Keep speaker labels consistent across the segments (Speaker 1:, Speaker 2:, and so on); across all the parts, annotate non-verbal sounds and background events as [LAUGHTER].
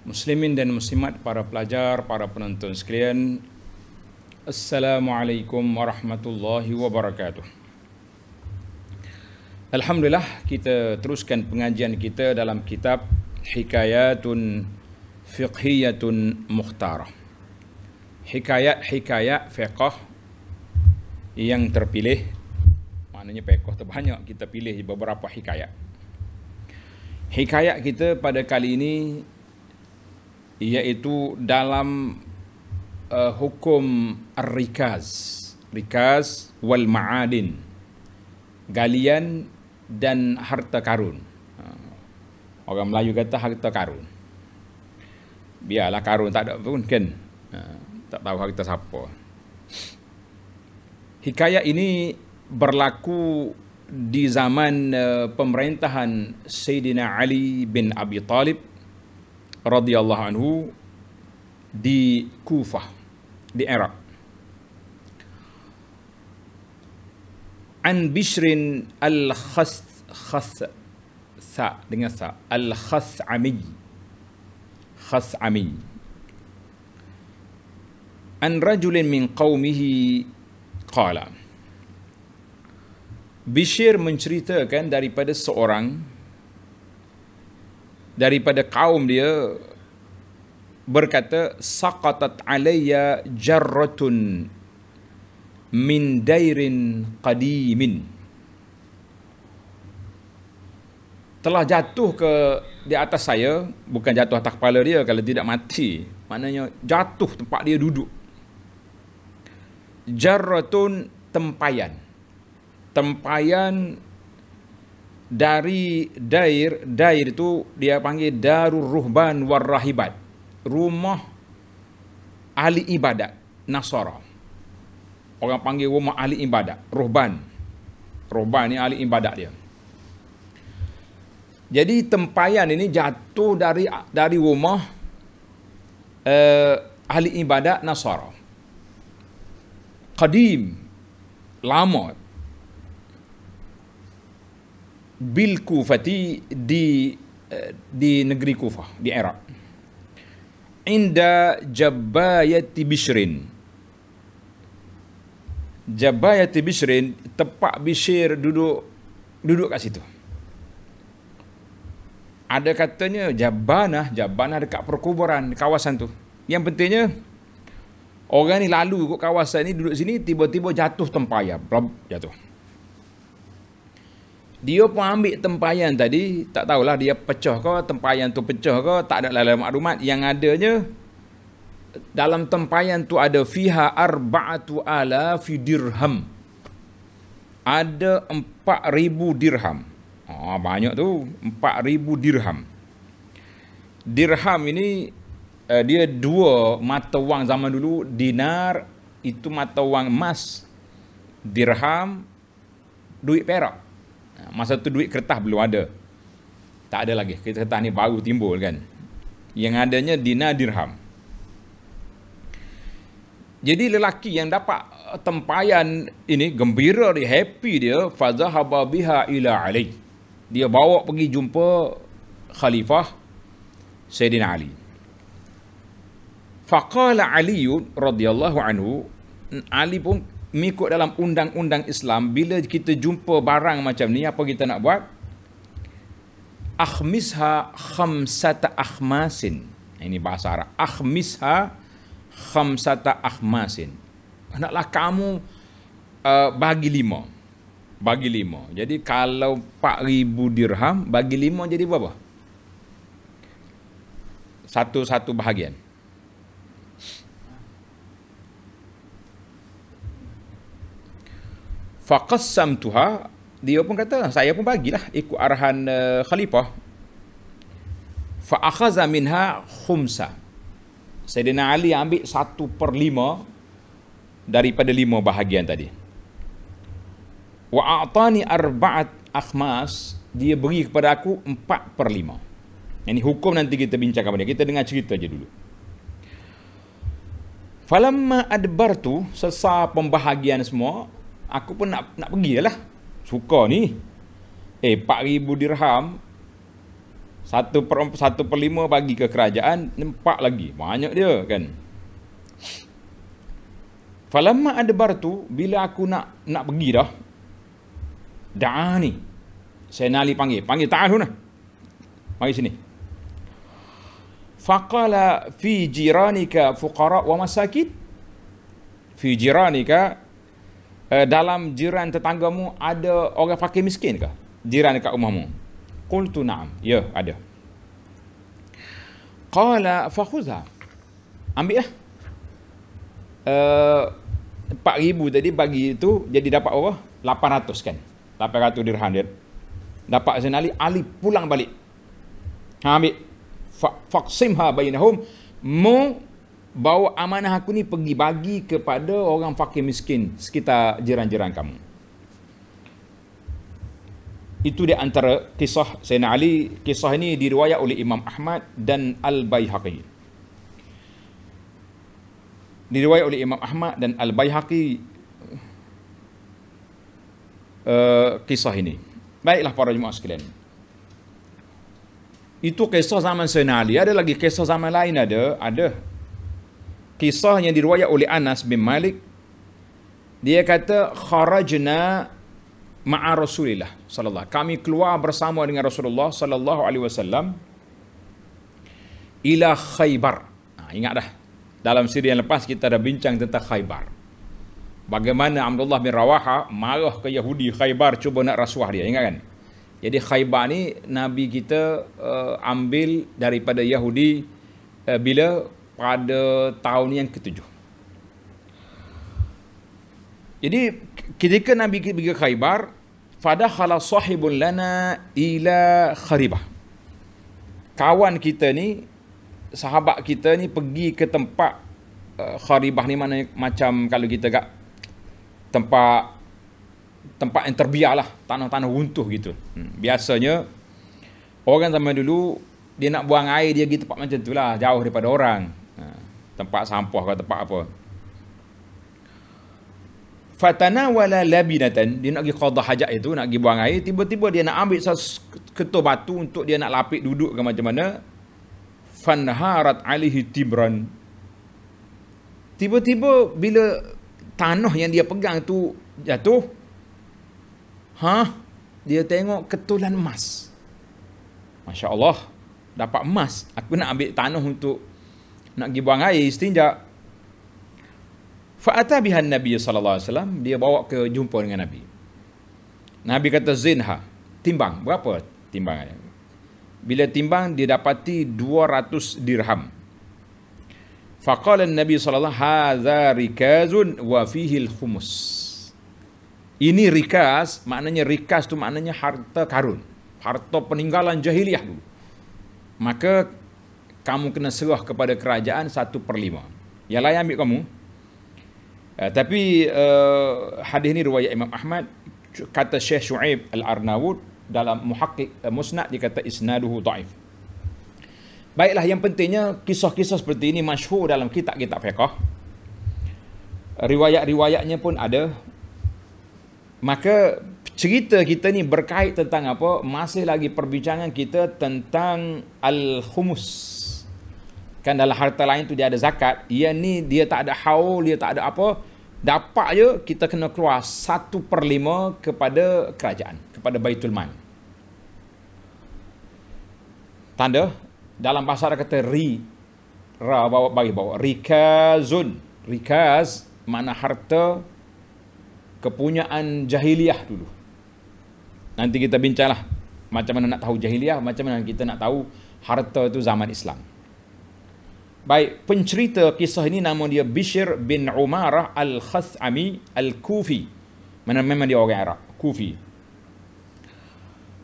Speaker 1: Muslimin dan muslimat, para pelajar, para penonton sekalian Assalamualaikum warahmatullahi wabarakatuh Alhamdulillah kita teruskan pengajian kita dalam kitab Hikayatun Fiqhiyatun Mukhtara Hikayat-hikayat fiqah yang terpilih Maknanya fiqah terbanyak kita pilih beberapa hikayat Hikayat kita pada kali ini iaitu dalam uh, hukum rikaz rikaz wal maadin galian dan harta karun ha. orang Melayu kata harta karun biarlah karun tak ada pun kan ha. tak tahu harta siapa hikayat ini berlaku di zaman eh, pemerintahan Sayyidina Ali bin Abi Talib radhiyallahu anhu di Kufah di Arab. An Bishrin al Khas Khas Sa dengan Sa al Khas Ami Khas Ami. An Rajul min Qaumhi Qala. Bishir menceritakan daripada seorang daripada kaum dia berkata saqatat alayya jarratun min dairin qadimin telah jatuh ke di atas saya bukan jatuh atas kepala dia kalau tidak mati maknanya jatuh tempat dia duduk jarratun tempayan tempayan dari dair dair itu dia panggil darur ruhban war rahibat rumah ahli ibadat nasara orang panggil rumah ahli ibadat ruhban ruhban ni ahli ibadat dia jadi tempayan ini jatuh dari dari rumah uh, ahli ibadat nasara qadim lama bil kufati di di negeri Kufah di Iraq inda jabayati bishrin jabayati bishrin tempat bishir duduk duduk kat situ ada katanya jabanah jabanah dekat perkuburan kawasan tu yang pentingnya orang ni lalu ikut kawasan ni duduk sini tiba-tiba jatuh tempayan jatuh dia pun ambil tempayan tadi, tak tahulah dia pecah ke, tempayan tu pecah ke, tak ada lain maklumat. Yang adanya, dalam tempayan tu ada fiha arba'atu ala fi dirham. Ada empat ribu dirham. Oh, banyak tu, empat ribu dirham. Dirham ini, eh, dia dua mata wang zaman dulu, dinar, itu mata wang emas. Dirham, duit perak. Masa tu duit kertas belum ada. Tak ada lagi. Kita kertas ni baru timbul kan. Yang adanya dina dirham. Jadi lelaki yang dapat eh, tempayan ini gembira dia happy dia fazahaba biha ila ali. Dia bawa pergi jumpa khalifah Sayyidina Ali. Faqala Ali radhiyallahu anhu Ali pun mengikut dalam undang-undang Islam bila kita jumpa barang macam ni apa kita nak buat akhmisha khamsata akhmasin ini bahasa Arab akhmisha khamsata akhmasin hendaklah kamu uh, bagi lima bagi lima jadi kalau 4000 dirham bagi lima jadi berapa satu-satu bahagian faqassam tuha dia pun kata saya pun bagilah ikut arahan uh, khalifah fa akhadha minha khumsa Sayyidina Ali ambil satu per lima daripada lima bahagian tadi wa a'tani arba'at akhmas dia beri kepada aku empat per lima ini hukum nanti kita bincangkan pada kita dengar cerita aja dulu falamma adbartu sesa pembahagian semua aku pun nak nak pergi lah. Suka ni. Eh, 4,000 dirham. 1 per, 1 per 5 bagi ke kerajaan. Nampak lagi. Banyak dia kan. Falamma ada bar tu, bila aku nak nak pergi dah. Dah ni. Saya nali panggil. Panggil tu huna. Lah. Mari sini. Faqala fi jiranika fuqara wa masakin. Fi jiranika uh, dalam jiran tetanggamu ada orang fakir miskin ke? Jiran dekat rumahmu. Qultu na'am. Ya, ada. Qala fakhuzha. Ambil lah. Uh, eh, 4,000 tadi bagi itu jadi dapat berapa? 800 kan? 800 dirham dia. Dapat senali Ali, pulang balik. Ha, ambil. Faksimha bayinahum. Mu bawa amanah aku ni pergi bagi kepada orang fakir miskin sekitar jiran-jiran kamu. Itu di antara kisah Sayyidina Ali. Kisah ini diriwayat oleh Imam Ahmad dan Al-Bayhaqi. Diriwayat oleh Imam Ahmad dan Al-Bayhaqi uh, eh, kisah ini. Baiklah para jemaah sekalian. Itu kisah zaman Sayyidina Ali. Ada lagi kisah zaman lain ada? Ada kisah yang diruaya oleh Anas bin Malik dia kata kharajna ma'a Rasulillah sallallahu kami keluar bersama dengan Rasulullah sallallahu alaihi wasallam ila Khaybar. Nah, ha, ingat dah dalam siri yang lepas kita dah bincang tentang Khaybar. Bagaimana Abdullah bin Rawaha marah ke Yahudi Khaybar cuba nak rasuah dia, ingat kan? Jadi Khaybar ni Nabi kita uh, ambil daripada Yahudi uh, bila pada tahun yang ketujuh. Jadi ketika Nabi pergi ke Khaybar, pada khala sahibun lana ila kharibah. Kawan kita ni, sahabat kita ni pergi ke tempat uh, kharibah ni mana macam kalau kita kat tempat tempat yang terbiar lah, tanah-tanah runtuh gitu. Hmm. Biasanya, orang zaman dulu, dia nak buang air dia pergi tempat macam tu lah, jauh daripada orang tempat sampah ke tempat apa fatana wala labinatan dia nak pergi qada hajat itu nak pergi buang air tiba-tiba dia nak ambil ketua batu untuk dia nak lapik duduk ke macam mana fanharat alihi tibran tiba-tiba bila tanah yang dia pegang tu jatuh ha dia tengok ketulan emas masya-Allah dapat emas aku nak ambil tanah untuk nak pergi buang air istinja fa atabihan nabi sallallahu alaihi wasallam dia bawa ke jumpa dengan nabi nabi kata zinha timbang berapa timbangnya bila timbang dia dapati 200 dirham faqala nabi sallallahu hadza rikazun wa fihi khumus ini rikas maknanya rikas tu maknanya harta karun harta peninggalan jahiliyah dulu maka kamu kena serah kepada kerajaan satu per lima. Yang lain ambil kamu. Uh, tapi uh, hadis ini riwayat Imam Ahmad, kata Syekh Shu'ib Al-Arnawud dalam muhakik uh, eh, musnad dikata isnaduhu ta'if. Baiklah, yang pentingnya kisah-kisah seperti ini masyhur dalam kitab-kitab fiqah. Riwayat-riwayatnya pun ada. Maka cerita kita ni berkait tentang apa? Masih lagi perbincangan kita tentang Al-Khumus kan dalam harta lain tu dia ada zakat ia ni dia tak ada haul dia tak ada apa dapat je kita kena keluar satu per lima kepada kerajaan kepada Baitul Man tanda dalam bahasa Arab kata ri ra bawa bagi bawa rikazun rikaz mana harta kepunyaan jahiliah dulu nanti kita bincanglah macam mana nak tahu jahiliah macam mana kita nak tahu harta itu zaman Islam Baik, pencerita kisah ini nama dia Bishr bin Umarah al khasami Al-Kufi. Mana memang dia orang Arab, Kufi.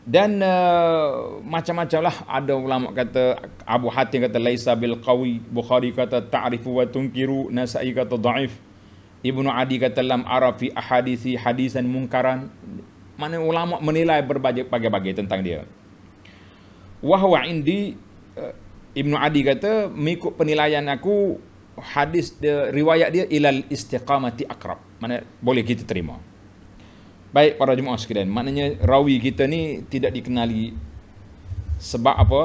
Speaker 1: Dan uh, macam-macam lah ada ulama kata Abu Hatim kata Laisa bil qawi Bukhari kata ta'rifu wa tunkiru Nasai kata da'if Ibnu Adi kata lam ara fi ahadisi hadisan munkaran mana ulama menilai berbagai-bagai tentang dia Wahwa indi uh, Ibnu Adi kata mengikut penilaian aku hadis dia riwayat dia ilal istiqamati akrab mana boleh kita terima baik para jemaah sekalian maknanya rawi kita ni tidak dikenali sebab apa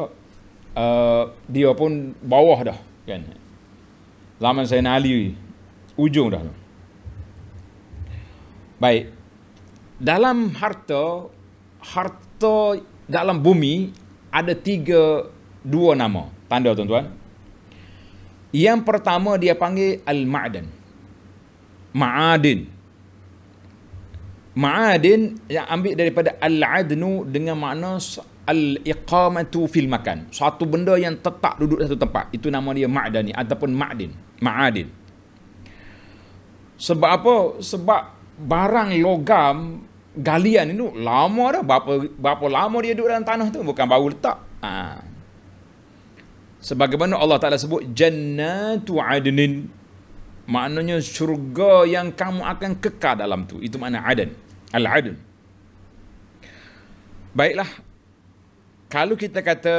Speaker 1: uh, dia pun bawah dah kan zaman saya nali ujung dah baik dalam harta harta dalam bumi ada tiga dua nama tanda tuan-tuan. Yang pertama dia panggil al-ma'dan. Ma'adin. Ma'adin yang ambil daripada al-adnu dengan makna al-iqamatu fil makan. Satu benda yang tetap duduk di satu tempat. Itu nama dia ma'dan ni ataupun ma'din. Ma'adin. Sebab apa? Sebab barang logam galian itu lama dah. Berapa, berapa lama dia duduk dalam tanah tu? Bukan baru letak. Haa. Ah sebagaimana Allah Taala sebut jannatu adnin maknanya syurga yang kamu akan kekal dalam tu itu makna adn al adn baiklah kalau kita kata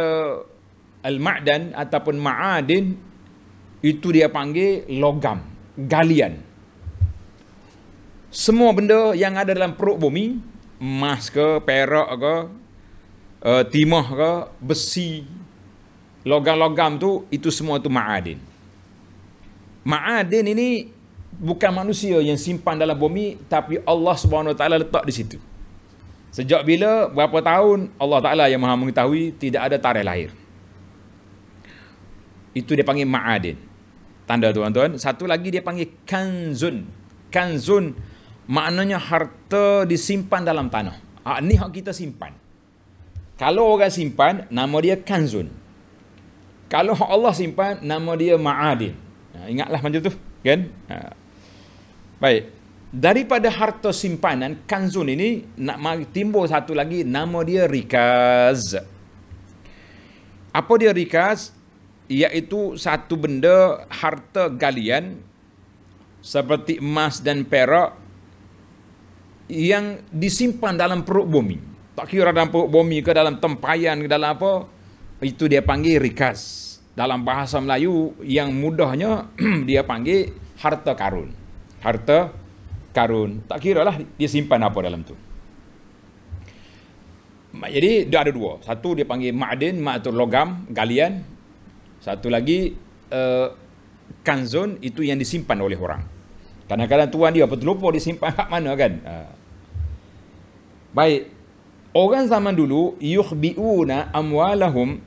Speaker 1: al ma'dan ataupun ma'adin itu dia panggil logam galian semua benda yang ada dalam perut bumi emas ke perak ke eh, timah ke besi logam-logam tu itu semua tu ma'adin. Ma'adin ini bukan manusia yang simpan dalam bumi tapi Allah Subhanahu Wa Taala letak di situ. Sejak bila berapa tahun Allah Taala yang Maha mengetahui tidak ada tarikh lahir. Itu dia panggil ma'adin. Tanda tuan-tuan, satu lagi dia panggil kanzun. Kanzun maknanya harta disimpan dalam tanah. Ah ni hak kita simpan. Kalau orang simpan nama dia kanzun kalau Allah simpan nama dia Ma'adin. Ha, ingatlah macam tu, kan? Ha. Baik. Daripada harta simpanan Kanzun ini nak timbul satu lagi nama dia Rikaz. Apa dia Rikaz? Iaitu satu benda harta galian seperti emas dan perak yang disimpan dalam perut bumi. Tak kira dalam perut bumi ke dalam tempayan ke dalam apa, itu dia panggil rikas dalam bahasa Melayu yang mudahnya [CLEARS THROAT] dia panggil harta karun. Harta karun. Tak kira lah dia simpan apa dalam tu. Jadi dia ada dua. Satu dia panggil ma'din, ma'atul logam, galian. Satu lagi uh, eh, kanzon itu yang disimpan oleh orang. Kadang-kadang tuan dia terlupa dia simpan kat mana kan. Uh. Baik. Orang zaman dulu yukhbi'una amwalahum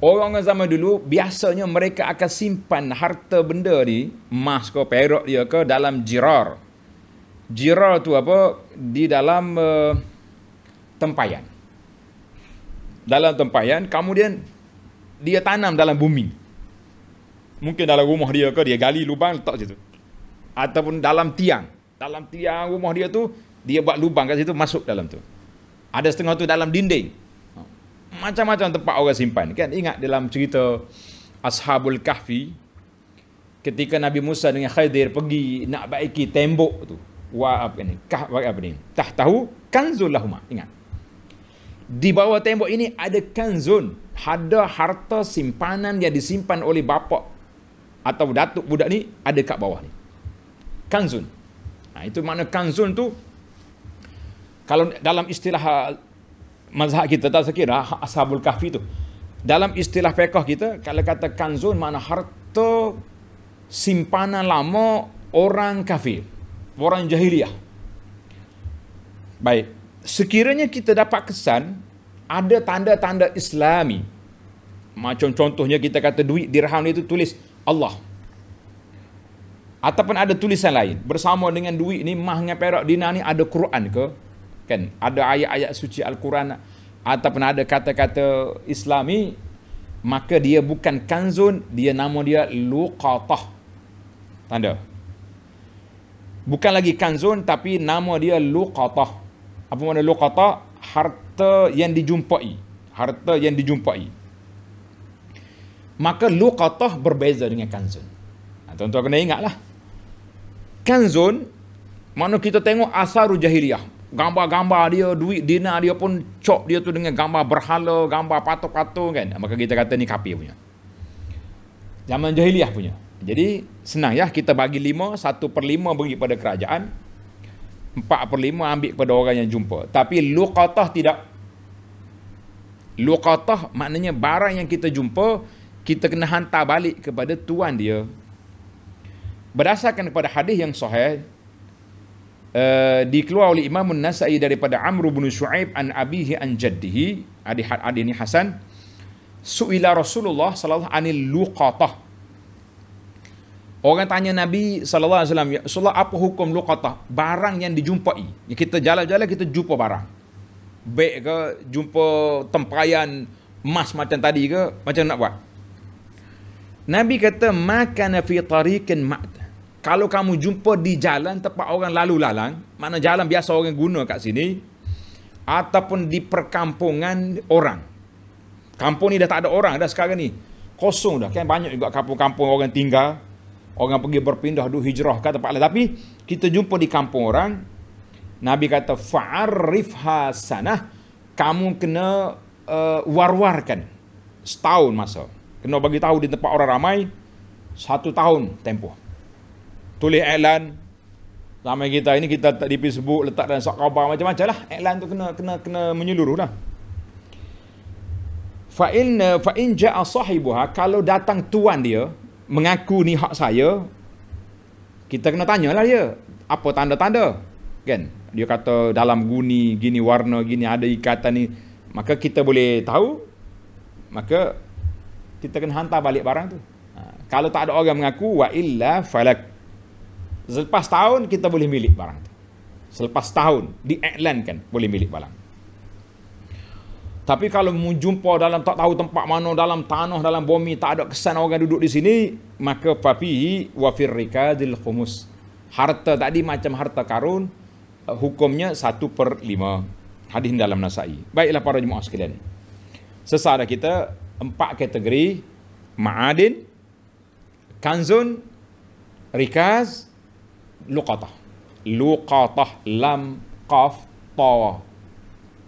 Speaker 1: Orang zaman dulu biasanya mereka akan simpan harta benda ni, emas ke perak dia ke dalam jirar. Jirar tu apa? Di dalam uh, tempayan. Dalam tempayan kemudian dia tanam dalam bumi. Mungkin dalam rumah dia ke dia gali lubang letak situ. Ataupun dalam tiang. Dalam tiang rumah dia tu dia buat lubang kat situ masuk dalam tu. Ada setengah tu dalam dinding macam-macam tempat orang simpan kan ingat dalam cerita ashabul kahfi ketika nabi Musa dengan Khidir pergi nak baiki tembok tu wa apa ni kah apa ni tah tahu kanzul lahuma ingat di bawah tembok ini ada kanzun ada harta simpanan yang disimpan oleh bapa atau datuk budak ni ada kat bawah ni kanzun ha, itu mana kanzun tu kalau dalam istilah mazhab kita tak sekira ashabul kahfi tu dalam istilah fiqh kita kalau kata kanzun mana harta simpanan lama orang kafir orang jahiliah baik sekiranya kita dapat kesan ada tanda-tanda islami macam contohnya kita kata duit dirham itu tulis Allah ataupun ada tulisan lain bersama dengan duit ni mah dengan perak dinar ni ada Quran ke kan ada ayat-ayat suci al-Quran ataupun ada kata-kata islami maka dia bukan kanzun dia nama dia luqatah tanda bukan lagi kanzun tapi nama dia luqatah apa makna luqatah harta yang dijumpai harta yang dijumpai maka luqatah berbeza dengan kanzun ha, tuan-tuan kena ingatlah kanzun mana kita tengok asaru jahiliyah gambar-gambar dia, duit dina dia pun cop dia tu dengan gambar berhala, gambar patung-patung kan. Maka kita kata ni kapi punya. Zaman jahiliah punya. Jadi senang ya, kita bagi lima, satu per lima bagi pada kerajaan. Empat per lima ambil pada orang yang jumpa. Tapi luqatah tidak. Luqatah maknanya barang yang kita jumpa, kita kena hantar balik kepada tuan dia. Berdasarkan kepada hadis yang sahih, Eh, dikeluar oleh Imam Nasai daripada Amr bin Shu'aib an abihi an jaddihi adi adi ni Hasan suila Rasulullah sallallahu anil luqatah Orang tanya Nabi sallallahu alaihi wasallam, ya apa hukum luqata Barang yang dijumpai. Ya, kita jalan-jalan kita jumpa barang. Baik ke jumpa tempayan emas macam tadi ke? Macam nak buat? Nabi kata makan fi tariqin ma'ta kalau kamu jumpa di jalan tempat orang lalu lalang, mana jalan biasa orang guna kat sini, ataupun di perkampungan orang. Kampung ni dah tak ada orang dah sekarang ni. Kosong dah. Kan banyak juga kampung-kampung orang tinggal. Orang pergi berpindah duh hijrah ke tempat lain. Tapi kita jumpa di kampung orang. Nabi kata, Fa'arif hasanah. Kamu kena uh, war-warkan. Setahun masa. Kena bagi tahu di tempat orang ramai. Satu tahun tempoh tulis iklan sama kita ini kita tak di Facebook letak dalam sok khabar macam-macam lah iklan tu kena kena kena menyeluruh lah fa in fa in jaa sahibuha kalau datang tuan dia mengaku ni hak saya kita kena tanyalah dia apa tanda-tanda kan dia kata dalam guni gini warna gini ada ikatan ni maka kita boleh tahu maka kita kena hantar balik barang tu ha, kalau tak ada orang mengaku wa illa falak Selepas tahun kita boleh milik barang tu. Selepas tahun di kan boleh milik barang. Tapi kalau menjumpa dalam tak tahu tempat mana dalam tanah dalam bumi tak ada kesan orang duduk di sini maka papi wa firrikadil khumus. Harta tadi macam harta karun hukumnya 1 per 5 hadis dalam Nasa'i. Baiklah para jemaah sekalian. Sesara kita empat kategori ma'adin, kanzun, rikaz, luqatah luqatah lam qaf ta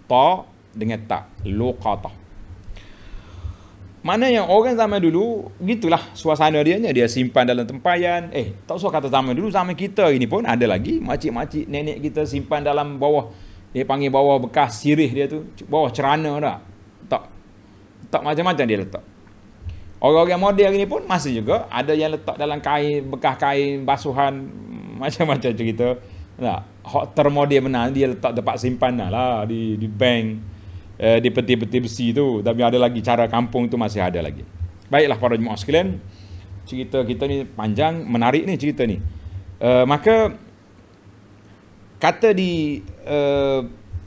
Speaker 1: ta dengan ta luqatah mana yang orang zaman dulu gitulah suasana dia ni, dia simpan dalam tempayan eh tak usah kata zaman dulu zaman kita ini pun ada lagi makcik-makcik nenek kita simpan dalam bawah dia panggil bawah bekas sirih dia tu bawah cerana dah tak tak macam-macam dia letak Orang-orang model ini pun masih juga ada yang letak dalam kain bekas kain basuhan [LAUGHS] macam-macam cerita nah, hot termal dia menang dia letak tempat simpan lah, lah di, di bank eh, di peti-peti besi tu tapi ada lagi cara kampung tu masih ada lagi baiklah para jemaah sekalian cerita kita ni panjang menarik ni cerita ni uh, maka kata di uh,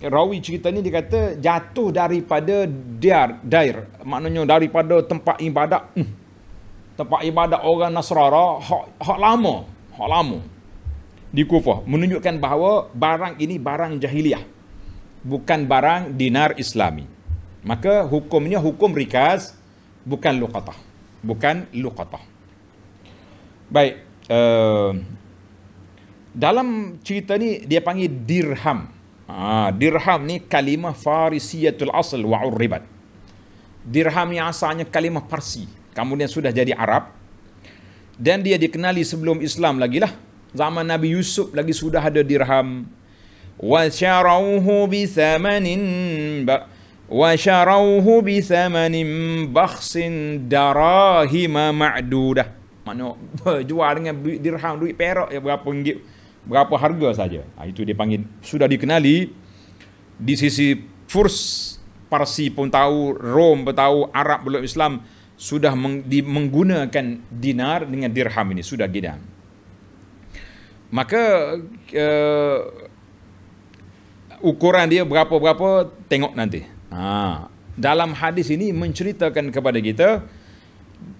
Speaker 1: rawi cerita ni dikata jatuh daripada diar dair maknanya daripada tempat ibadat hmm. tempat ibadat orang Nasrara hak, hak lama hak lama di Kufah menunjukkan bahawa barang ini barang jahiliah bukan barang dinar islami maka hukumnya hukum rikaz bukan luqatah bukan luqatah baik uh, dalam cerita ni dia panggil dirham ha, dirham ni kalimah farisiyatul asl wa urribat dirham ni asalnya kalimah parsi kemudian sudah jadi arab dan dia dikenali sebelum Islam lagi lah zaman Nabi Yusuf lagi sudah ada dirham wa syarauhu bi thamanin wa syarauhu bi thamanin bakhsin darahim ma'dudah makna [LAUGHS] jual dengan dirham duit perak ya berapa ringgit berapa harga saja ha, itu dia panggil sudah dikenali di sisi furs Parsi pun tahu, Rom pun tahu, Arab belum Islam sudah menggunakan dinar dengan dirham ini sudah gidang maka uh, ukuran dia berapa-berapa tengok nanti. Ha. Dalam hadis ini menceritakan kepada kita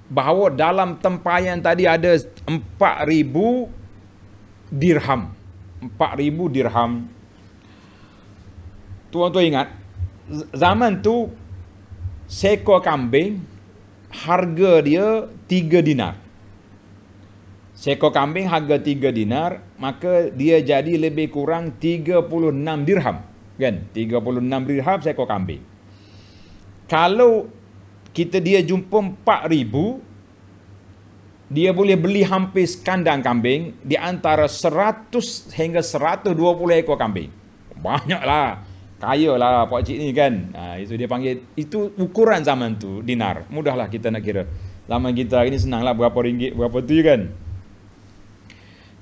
Speaker 1: bahawa dalam tempayan tadi ada 4000 dirham. 4000 dirham. Tuan-tuan ingat zaman tu seekor kambing harga dia 3 dinar. Seekor kambing harga 3 dinar, maka dia jadi lebih kurang 36 dirham kan 36 dirham saya kau kambing. kalau kita dia jumpa ribu, dia boleh beli hampir kandang kambing di antara 100 hingga 120 ekor kambing banyaklah kaya lah pak cik ni kan ha, itu dia panggil itu ukuran zaman tu dinar mudahlah kita nak kira zaman kita hari ni senanglah berapa ringgit berapa tu kan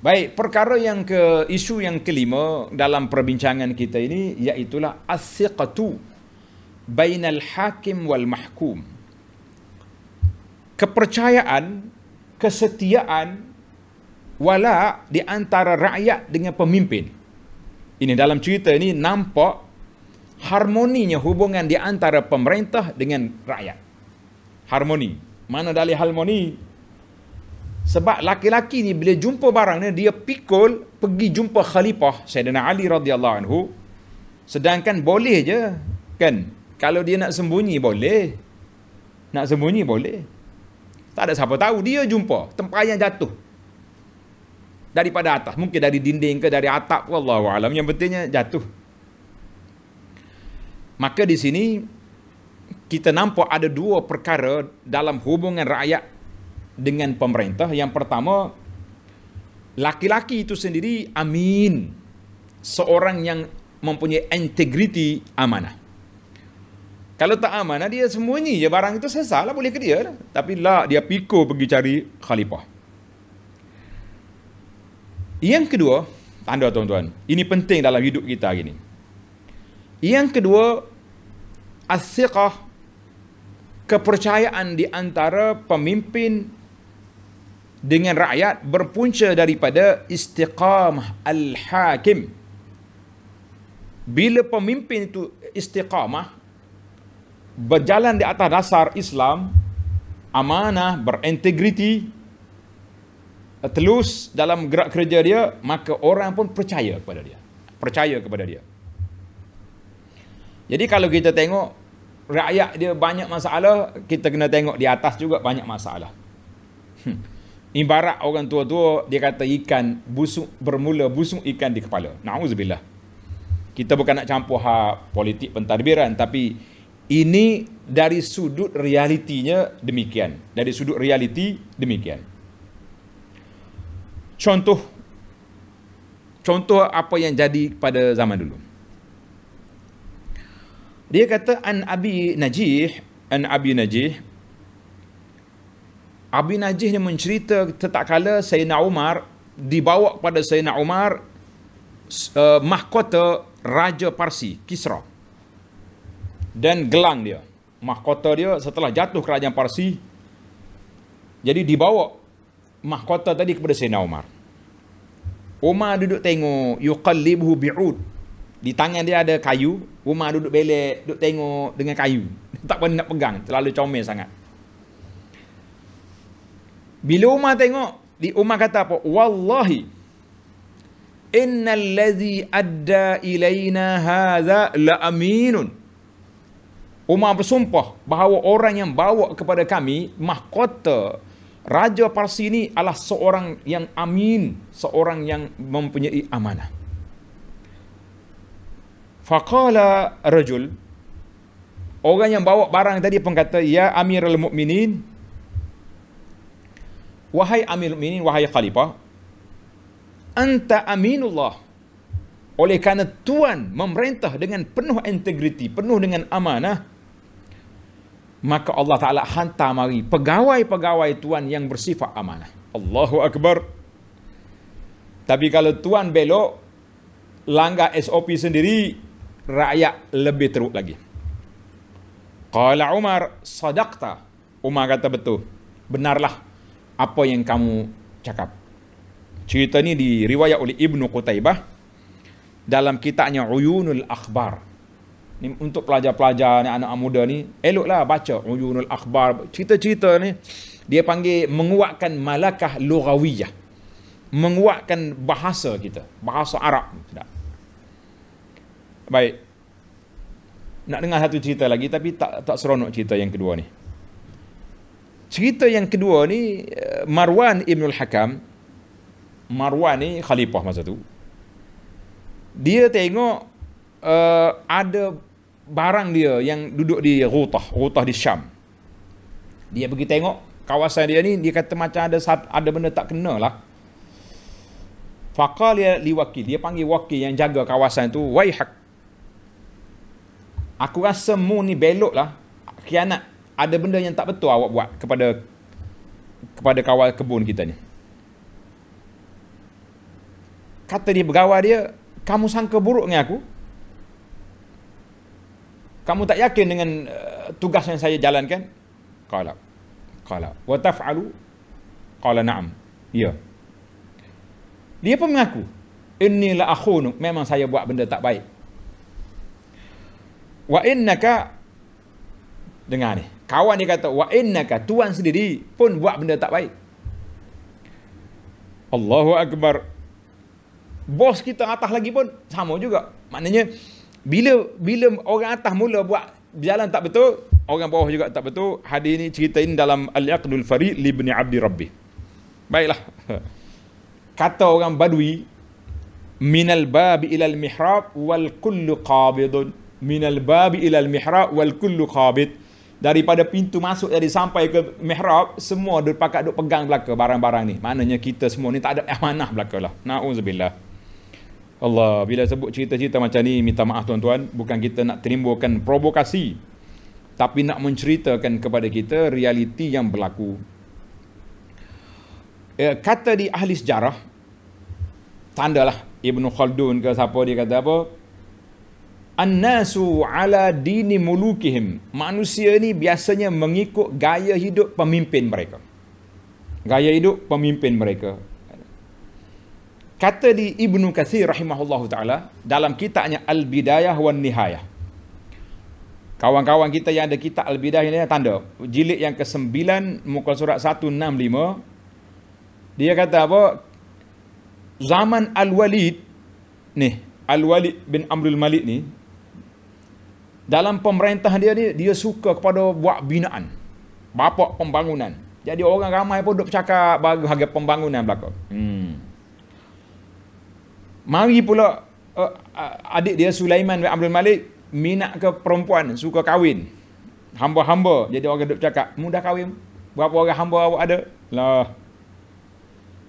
Speaker 1: Baik, perkara yang ke isu yang kelima dalam perbincangan kita ini iaitu lah as-siqatu bainal hakim wal mahkum. Kepercayaan, kesetiaan wala di antara rakyat dengan pemimpin. Ini dalam cerita ini nampak harmoninya hubungan di antara pemerintah dengan rakyat. Harmoni. Mana dalih harmoni? Sebab laki-laki ni bila jumpa barang ni dia pikul pergi jumpa khalifah Sayyidina Ali radhiyallahu anhu. Sedangkan boleh je kan. Kalau dia nak sembunyi boleh. Nak sembunyi boleh. Tak ada siapa tahu dia jumpa tempayan jatuh. Daripada atas, mungkin dari dinding ke dari atap wallahu alam yang pentingnya jatuh. Maka di sini kita nampak ada dua perkara dalam hubungan rakyat dengan pemerintah yang pertama laki-laki itu sendiri amin seorang yang mempunyai integriti amanah kalau tak amanah dia sembunyi je barang itu sesal lah, boleh ke dia tapi lah dia piko pergi cari khalifah yang kedua tanda tuan-tuan ini penting dalam hidup kita hari ini yang kedua asyikah kepercayaan di antara pemimpin dengan rakyat berpunca daripada istiqamah al-hakim. Bila pemimpin itu istiqamah, berjalan di atas dasar Islam, amanah, berintegriti, telus dalam gerak kerja dia, maka orang pun percaya kepada dia. Percaya kepada dia. Jadi kalau kita tengok rakyat dia banyak masalah, kita kena tengok di atas juga banyak masalah. Hmm. Imbarat orang tua-tua dia kata ikan busuk bermula busuk ikan di kepala. Nauzubillah. Kita bukan nak campur hak politik pentadbiran tapi ini dari sudut realitinya demikian. Dari sudut realiti demikian. Contoh contoh apa yang jadi pada zaman dulu. Dia kata an Abi Najih an Abi Najih Abi Najih ni mencerita tetak kala Sayyidina Umar dibawa kepada Sayyidina Umar uh, mahkota Raja Parsi, Kisra. Dan gelang dia. Mahkota dia setelah jatuh kerajaan Parsi, jadi dibawa mahkota tadi kepada Sayyidina Umar. Umar duduk tengok, yuqallibuhu bi'ud. Di tangan dia ada kayu, Umar duduk belek, duduk tengok dengan kayu. [LAUGHS] Tak pernah nak pegang, terlalu comel sangat. Bila Umar tengok, di Umar kata apa? Wallahi innal ladzi adda ilaina hadza la aminun. Umar bersumpah bahawa orang yang bawa kepada kami mahkota Raja Parsi ini adalah seorang yang amin, seorang yang mempunyai amanah. Faqala rajul Orang yang bawa barang tadi pun kata, Ya Amirul Mukminin, wahai amir mu'minin, wahai khalifah, anta aminullah. Oleh kerana Tuhan memerintah dengan penuh integriti, penuh dengan amanah, maka Allah Ta'ala hantar mari pegawai-pegawai Tuhan yang bersifat amanah. Allahu Akbar. Tapi kalau Tuhan belok, langgar SOP sendiri, rakyat lebih teruk lagi. Kalau Umar sadaqta. Umar kata betul. Benarlah apa yang kamu cakap. Cerita ni diriwayat oleh Ibn Qutaibah dalam kitabnya Uyunul Akhbar. Ni untuk pelajar-pelajar ni anak anak muda ni eloklah baca Uyunul Akhbar. Cerita-cerita ni dia panggil menguatkan malakah lughawiyah. Menguatkan bahasa kita, bahasa Arab. Tidak. Baik. Nak dengar satu cerita lagi tapi tak tak seronok cerita yang kedua ni. Cerita yang kedua ni eh, Marwan Ibnul Hakam Marwan ni khalifah masa tu. Dia tengok uh, ada barang dia yang duduk di Rutah, Rutah di Syam. Dia pergi tengok kawasan dia ni dia kata macam ada ada benda tak kena lah. Fakal dia li wakil, dia panggil wakil yang jaga kawasan tu, waihak. Aku rasa mu ni belok lah, kianat ada benda yang tak betul awak buat kepada kepada kawal kebun kita ni. Kata dia bergawar dia, kamu sangka buruk dengan aku? Kamu tak yakin dengan uh, tugas yang saya jalankan? Qala. Qala. Wa taf'alu? Qala na'am. Ya. Dia pun mengaku, inni la akhunu, memang saya buat benda tak baik. Wa innaka dengar ni kawan dia kata wa innaka tuan sendiri pun buat benda tak baik. Allahu akbar. Bos kita atas lagi pun sama juga. Maknanya bila bila orang atas mula buat jalan tak betul, orang bawah juga tak betul. Hadis ini cerita ini dalam Al-Yaqdul Fari li Ibn Abdi Rabbi. Baiklah. [LAUGHS] Kata orang Badui min al bab ila al-mihrab wal kullu min al bab ila al-mihrab wal kullu qabid daripada pintu masuk tadi sampai ke mihrab semua duk pakat duk pegang belaka barang-barang ni maknanya kita semua ni tak ada amanah belakalah naudzubillah Allah bila sebut cerita-cerita macam ni minta maaf tuan-tuan bukan kita nak terimbukan provokasi tapi nak menceritakan kepada kita realiti yang berlaku eh, kata di ahli sejarah tandalah Ibn Khaldun ke siapa dia kata apa annasu ala dini mulukihim manusia ni biasanya mengikut gaya hidup pemimpin mereka gaya hidup pemimpin mereka kata di ibnu kathir rahimahullah taala dalam kitabnya al bidayah wa nihayah kawan-kawan kita yang ada kitab al bidayah ini tanda jilid yang ke-9 muka surat 165 dia kata apa zaman al walid ni al walid bin amrul malik ni dalam pemerintahan dia ni dia suka kepada buat binaan bapa pembangunan jadi orang ramai pun duk cakap bagi harga pembangunan belakang. hmm mari pula uh, adik dia Sulaiman bin Abdul Malik minat ke perempuan suka kahwin hamba-hamba jadi orang duk cakap mudah kahwin berapa orang hamba awak ada lah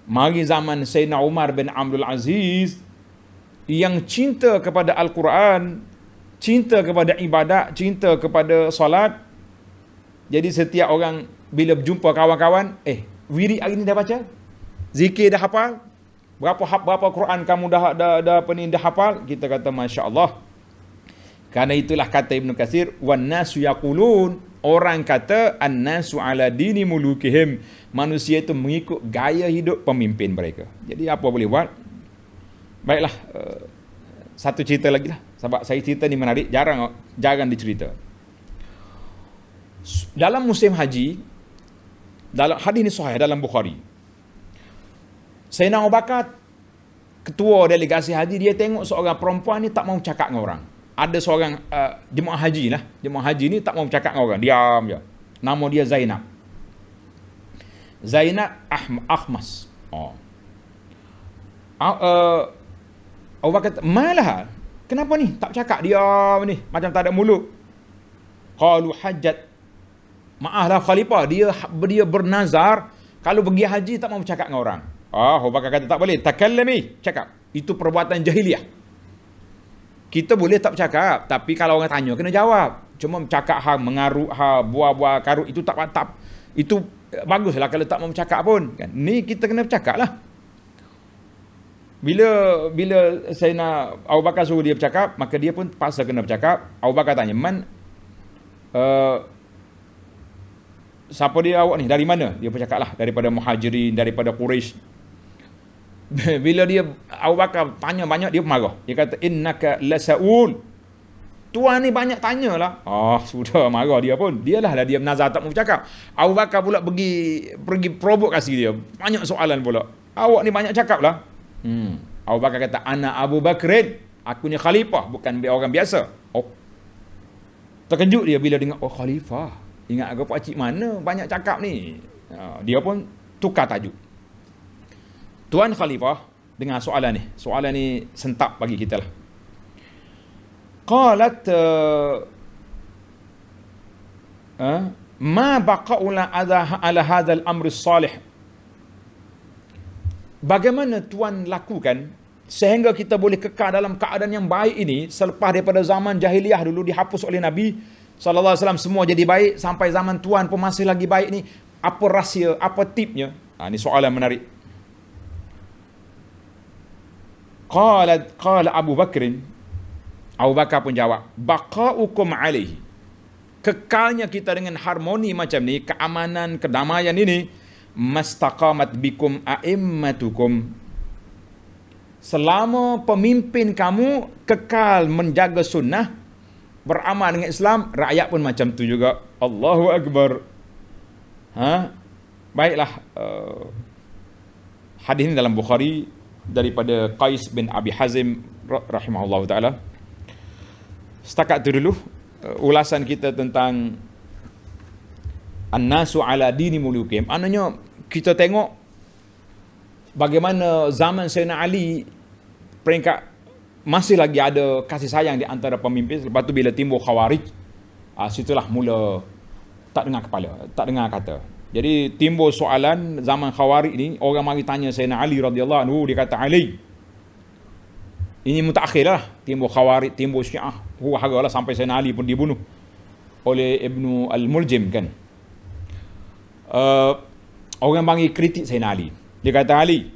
Speaker 1: mari zaman Sayyidina Umar bin Abdul Aziz yang cinta kepada Al-Quran cinta kepada ibadat, cinta kepada solat. Jadi setiap orang bila berjumpa kawan-kawan, eh, wirid hari ni dah baca? Zikir dah hafal? Berapa hap berapa Quran kamu dah dah, dah, dah hafal? Kita kata masya-Allah. Karena itulah kata Ibn Kathir, "Wan nasu yaqulun" Orang kata annasu ala dini mulukihim. Manusia itu mengikut gaya hidup pemimpin mereka. Jadi apa boleh buat? Baiklah, eh, satu cerita lagi lah. Sebab saya cerita ni menarik, jarang jangan dicerita. Dalam musim haji, dalam hadis ni sahih dalam Bukhari. Sayyidina Abu ketua delegasi haji dia tengok seorang perempuan ni tak mau cakap dengan orang. Ada seorang uh, jemaah haji lah. Jemaah haji ni tak mau cakap dengan orang. Diam je. Nama dia Zainab. Zainab Ahm Ahmas. Oh. Uh, uh, Abu Bakar, malah Kenapa ni? Tak cakap dia ni. Macam tak ada mulut. Qalu hajat. Maaflah khalifah. Dia dia bernazar. Kalau pergi haji tak mau cakap dengan orang. Ah, oh, bakal kata tak boleh. Takallami. Cakap. Itu perbuatan jahiliah. Kita boleh tak cakap. Tapi kalau orang tanya, kena jawab. Cuma cakap hal mengaruk hal buah-buah karut. Itu tak, patap itu eh, baguslah kalau tak mau cakap pun. Kan? Ni kita kena cakap lah. Bila bila saya nak Abu Bakar suruh dia bercakap, maka dia pun paksa kena bercakap. Abu Bakar tanya, "Man uh, siapa dia awak ni? Dari mana?" Dia pun cakaplah, "Daripada Muhajirin, daripada Quraisy." [LAUGHS] bila dia Abu Bakar tanya banyak, dia pun marah. Dia kata, "Innaka lasaul." Tuan ni banyak tanya lah. Ah, [LAUGHS] sudah marah dia pun. Dialah lah dia menazar tak mau bercakap. Abu Bakar pula pergi pergi provok kasih dia. Banyak soalan pula. Awak ni banyak cakap lah. Hmm. Abu Bakar kata, anak Abu Bakrin, aku ni khalifah, bukan orang biasa. Oh. Terkejut dia bila dengar, oh khalifah. Ingat aku pakcik mana banyak cakap ni. Ha, dia pun tukar tajuk. Tuan Khalifah, dengar soalan ni. Soalan ni sentap bagi kita lah. Qalat uh, ma baqa'u ala hadzal amri salih bagaimana Tuhan lakukan sehingga kita boleh kekal dalam keadaan yang baik ini selepas daripada zaman jahiliah dulu dihapus oleh Nabi saw semua jadi baik sampai zaman Tuhan pun masih lagi baik ni apa rahsia apa tipnya ha, ini soalan menarik qala qala Abu Bakr Abu Bakar pun jawab baqaukum alaihi kekalnya kita dengan harmoni macam ni keamanan kedamaian ini mastaqamat bikum a'immatukum selama pemimpin kamu kekal menjaga sunnah beramal dengan Islam rakyat pun macam tu juga Allahu akbar ha baiklah uh, hadis ini dalam Bukhari daripada Qais bin Abi Hazim rahimahullahu taala setakat itu dulu uh, ulasan kita tentang annasu ala dini mulukih. Maknanya kita tengok bagaimana zaman Sayyidina Ali peringkat masih lagi ada kasih sayang di antara pemimpin lepas tu bila timbul khawarij uh, situlah mula tak dengar kepala tak dengar kata jadi timbul soalan zaman khawarij ni orang mari tanya Sayyidina Ali radhiyallahu anhu dia kata Ali ini mutakhir lah timbul khawarij timbul syiah hu haralah sampai Sayyidina Ali pun dibunuh oleh Ibnu Al-Muljim kan uh, orang panggil kritik Sayyidina Ali. Dia kata, Ali,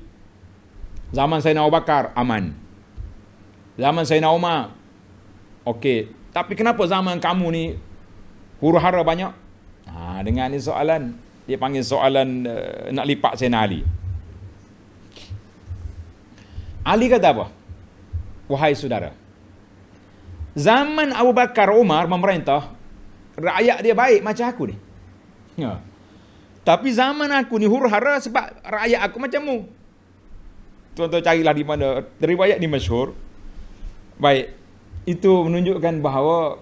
Speaker 1: zaman Sayyidina Abu Bakar, aman. Zaman Sayyidina Umar, okey. Tapi kenapa zaman kamu ni huru hara banyak? Ha, dengan ni soalan, dia panggil soalan uh, nak lipat Sayyidina Ali. Ali kata apa? Wahai saudara, zaman Abu Bakar Umar memerintah, rakyat dia baik macam aku ni. Ya. Tapi zaman aku ni hurhara sebab rakyat aku macam mu. Tuan-tuan carilah di mana. Riwayat ni masyur. Baik. Itu menunjukkan bahawa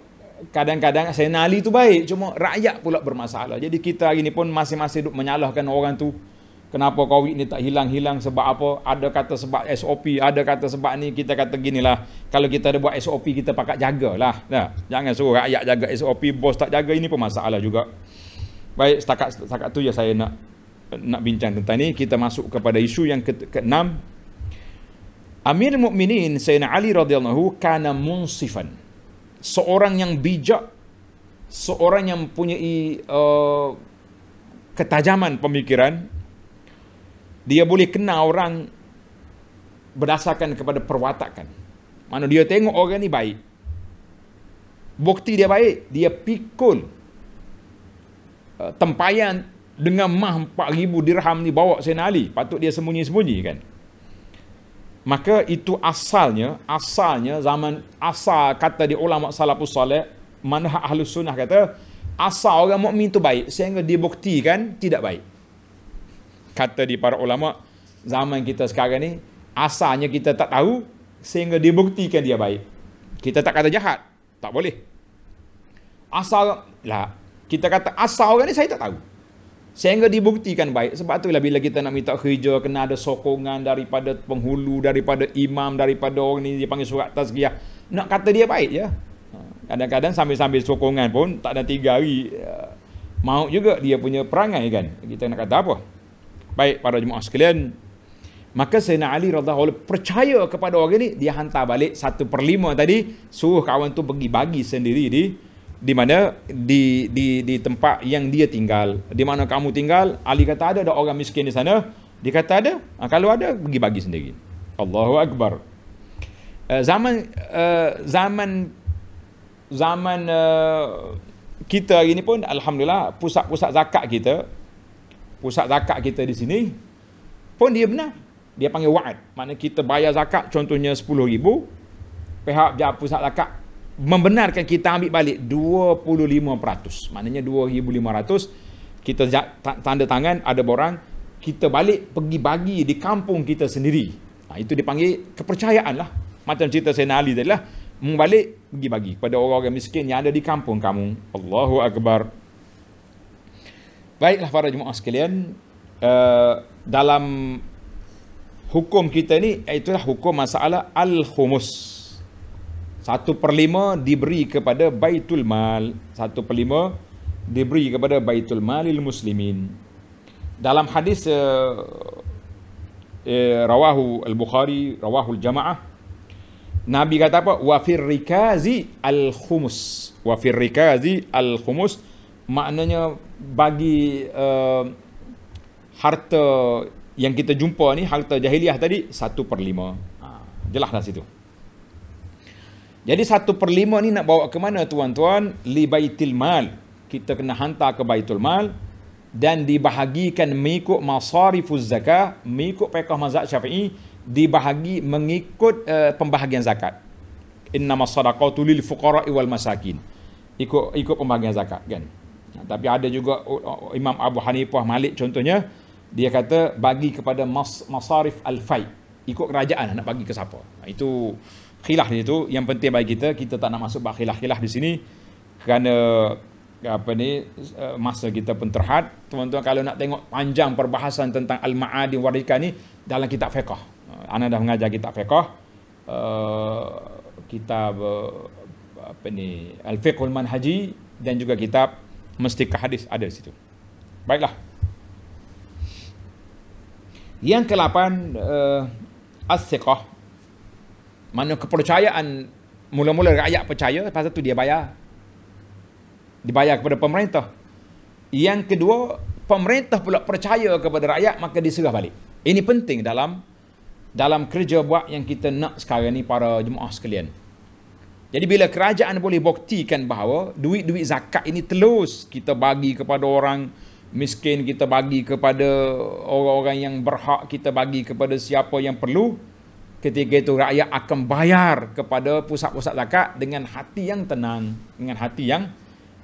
Speaker 1: kadang-kadang saya nali tu baik. Cuma rakyat pula bermasalah. Jadi kita hari ni pun masing-masing duk menyalahkan orang tu. Kenapa COVID ni tak hilang-hilang sebab apa? Ada kata sebab SOP, ada kata sebab ni kita kata ginilah. Kalau kita ada buat SOP kita pakat jagalah. Nah, jangan suruh rakyat jaga SOP, bos tak jaga ini pun masalah juga. Baik, setakat setakat tu ya saya nak nak bincang tentang ini. Kita masuk kepada isu yang ke-6. Ke Amir Mukminin Sayyidina Ali radhiyallahu kana munsifan. Seorang yang bijak, seorang yang mempunyai uh, ketajaman pemikiran dia boleh kena orang berdasarkan kepada perwatakan mana dia tengok orang ni baik bukti dia baik dia pikul Eh, tempayan dengan mah 4000 dirham ni bawa Sayyidina Ali patut dia sembunyi-sembunyi kan maka itu asalnya asalnya zaman asal kata di ulama salafus soleh mana ahli sunnah kata asal orang mukmin tu baik sehingga dibuktikan tidak baik kata di para ulama zaman kita sekarang ni asalnya kita tak tahu sehingga dibuktikan dia baik kita tak kata jahat tak boleh asal lah kita kata asal orang ni saya tak tahu. Sehingga dibuktikan baik. Sebab itulah bila kita nak minta kerja, kena ada sokongan daripada penghulu, daripada imam, daripada orang ni dia panggil surat tazkiah. Nak kata dia baik ya. Kadang-kadang sambil-sambil sokongan pun tak ada tiga hari. Eh, Mau juga dia punya perangai kan. Kita nak kata apa? Baik para jemaah sekalian. Maka Sayyidina Ali radhiyallahu anhu percaya kepada orang ni dia hantar balik satu per lima tadi suruh kawan tu pergi bagi sendiri di di mana di di di tempat yang dia tinggal di mana kamu tinggal ali kata ada ada orang miskin di sana dia kata ada ha, kalau ada pergi bagi sendiri Allahu akbar uh, zaman uh, zaman zaman uh, kita hari ini pun alhamdulillah pusat-pusat zakat kita pusat zakat kita di sini pun dia benar dia panggil wa'ad mana kita bayar zakat contohnya 10000 pihak pusat zakat membenarkan kita ambil balik 25%. Maknanya 2500 kita tanda tangan ada borang kita balik pergi bagi di kampung kita sendiri. Ha, itu dipanggil kepercayaan lah. Macam cerita saya Ali tadi lah. Membalik pergi bagi kepada orang-orang miskin yang ada di kampung kamu. Allahu Akbar. Baiklah para jemaah sekalian. Uh, dalam hukum kita ni eh, itulah hukum masalah al-khumus. Satu per lima diberi kepada Baitul Mal. Satu per lima diberi kepada Baitul Malil Muslimin. Dalam hadis eh, eh, Rawahu Al-Bukhari, Rawahu Al-Jama'ah, Nabi kata apa? Wa fir rikazi al-khumus. Wa fir rikazi al-khumus. Maknanya bagi uh, harta yang kita jumpa ni, harta jahiliah tadi, satu per lima. Ha, jelaslah situ. Jadi satu per lima ni nak bawa ke mana tuan-tuan? Li baitil mal. Kita kena hantar ke baitul mal. Dan dibahagikan mengikut masarifuz zakat, Mengikut pekah mazhab syafi'i. Dibahagi mengikut uh, pembahagian zakat. Innama sadaqatu lil fuqara'i wal masakin. Ikut, ikut pembahagian zakat kan. Nah, tapi ada juga oh, Imam Abu Hanifah Malik contohnya. Dia kata bagi kepada mas, masarif al-fai. Ikut kerajaan nak bagi ke siapa. Nah, itu khilaf itu yang penting bagi kita kita tak nak masuk bab khilaf-khilaf di sini kerana apa ni eh, masa kita pun terhad tuan-tuan kalau nak tengok panjang perbahasan tentang al-ma'ad warika ni dalam kitab fiqh eh, ana dah mengajar kitab fiqh uh, eh, kitab apa ni al-fiqh manhaji dan juga kitab mesti ke hadis ada di situ baiklah yang ke-8 uh, as-siqah mana kepercayaan mula-mula rakyat percaya, lepas tu dia bayar. Dibayar kepada pemerintah. Yang kedua, pemerintah pula percaya kepada rakyat, maka diserah balik. Ini penting dalam dalam kerja buat yang kita nak sekarang ni para jemaah sekalian. Jadi bila kerajaan boleh buktikan bahawa duit-duit zakat ini telus kita bagi kepada orang miskin, kita bagi kepada orang-orang yang berhak, kita bagi kepada siapa yang perlu, ketika itu rakyat akan bayar kepada pusat-pusat zakat dengan hati yang tenang dengan hati yang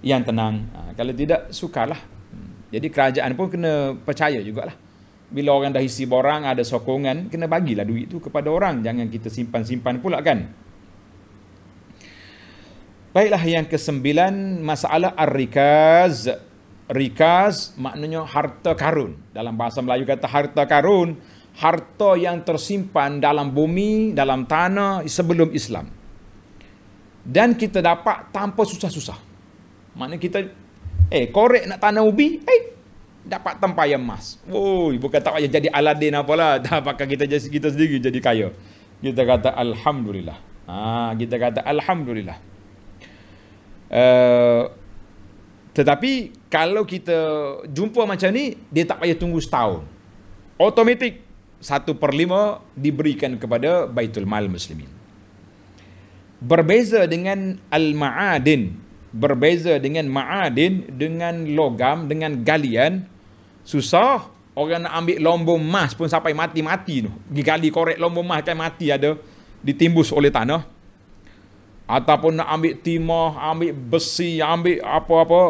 Speaker 1: yang tenang ha, kalau tidak sukarlah hmm, jadi kerajaan pun kena percaya jugalah bila orang dah isi borang ada sokongan kena bagilah duit tu kepada orang jangan kita simpan-simpan pula kan baiklah yang kesembilan masalah ar-rikaz rikaz maknanya harta karun dalam bahasa Melayu kata harta karun harta yang tersimpan dalam bumi, dalam tanah sebelum Islam. Dan kita dapat tanpa susah-susah. Maknanya kita, eh korek nak tanah ubi, eh dapat tempayan emas. Oh bukan tak payah jadi Aladdin apalah, [LAUGHS] dah pakai kita, kita sendiri jadi kaya. Kita kata Alhamdulillah. Ha, kita kata Alhamdulillah. Uh, tetapi kalau kita jumpa macam ni, dia tak payah tunggu setahun. otomatik satu per lima diberikan kepada Baitul Mal Muslimin. Berbeza dengan Al-Ma'adin, berbeza dengan Ma'adin, dengan logam, dengan galian, susah orang nak ambil lombong emas pun sampai mati-mati tu. Gigali korek lombong emas sampai kan mati ada ditimbus oleh tanah. Ataupun nak ambil timah, ambil besi, ambil apa-apa.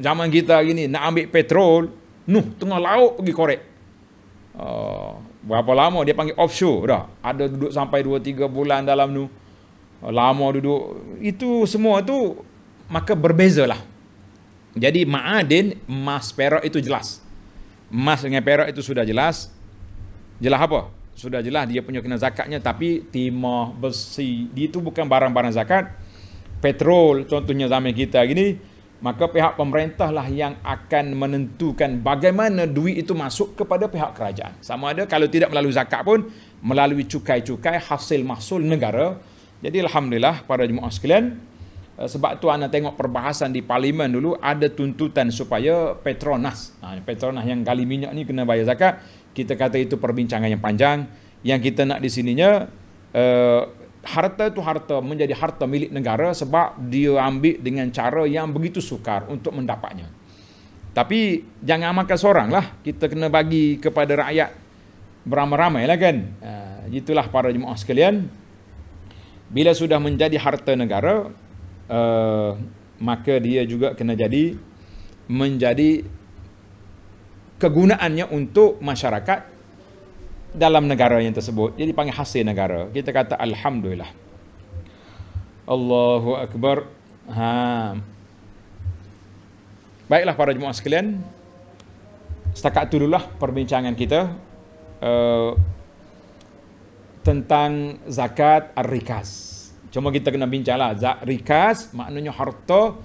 Speaker 1: Zaman kita gini, nak ambil petrol, nuh tengah laut pergi korek. Uh, berapa lama dia panggil offshore dah. Ada duduk sampai 2 3 bulan dalam tu. Uh, lama duduk. Itu semua tu maka berbezalah. Jadi ma'adin mas perak itu jelas. mas dengan perak itu sudah jelas. Jelas apa? Sudah jelas dia punya kena zakatnya tapi timah, besi, dia itu bukan barang-barang zakat. Petrol contohnya zaman kita gini, maka pihak pemerintahlah yang akan menentukan bagaimana duit itu masuk kepada pihak kerajaan. Sama ada kalau tidak melalui zakat pun, melalui cukai-cukai hasil mahsul negara. Jadi Alhamdulillah para jemaah sekalian, eh, sebab tu anda tengok perbahasan di parlimen dulu, ada tuntutan supaya Petronas, Petronas yang gali minyak ni kena bayar zakat, kita kata itu perbincangan yang panjang. Yang kita nak di sininya, eh, harta itu harta menjadi harta milik negara sebab dia ambil dengan cara yang begitu sukar untuk mendapatnya. Tapi jangan amalkan seorang lah. Kita kena bagi kepada rakyat beramai-ramai lah kan. Uh, itulah para jemaah sekalian. Bila sudah menjadi harta negara, uh, maka dia juga kena jadi menjadi kegunaannya untuk masyarakat dalam negara yang tersebut. Jadi panggil hasil negara. Kita kata alhamdulillah. Allahu akbar. Ha. Baiklah para jemaah sekalian. Setakat itu dululah perbincangan kita uh, tentang zakat ar-rikas. Cuma kita kena bincanglah zakat rikas maknanya harta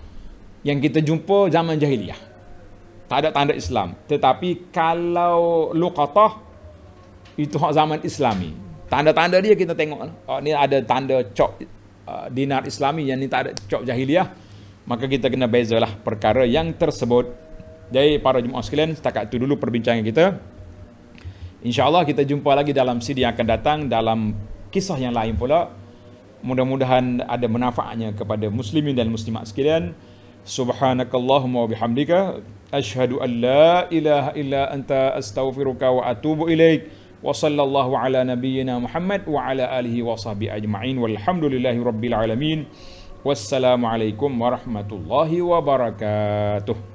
Speaker 1: yang kita jumpa zaman jahiliah. Tak ada tanda Islam. Tetapi kalau luqatah itu hak zaman islami tanda-tanda dia kita tengok lah. oh, ni ada tanda cok uh, dinar islami yang ini tak ada cok jahiliah maka kita kena bezalah perkara yang tersebut jadi para jemaah sekalian setakat itu dulu perbincangan kita insyaAllah kita jumpa lagi dalam CD yang akan datang dalam kisah yang lain pula mudah-mudahan ada manfaatnya kepada muslimin dan muslimat sekalian subhanakallahumma wa bihamdika ashhadu an la ilaha illa anta astaghfiruka wa atubu ilaika wa sallallahu ala nabiyyina Muhammad wa ala alihi wa sahbi ajma'in walhamdulillahi rabbil alamin wassalamu alaikum warahmatullahi wabarakatuh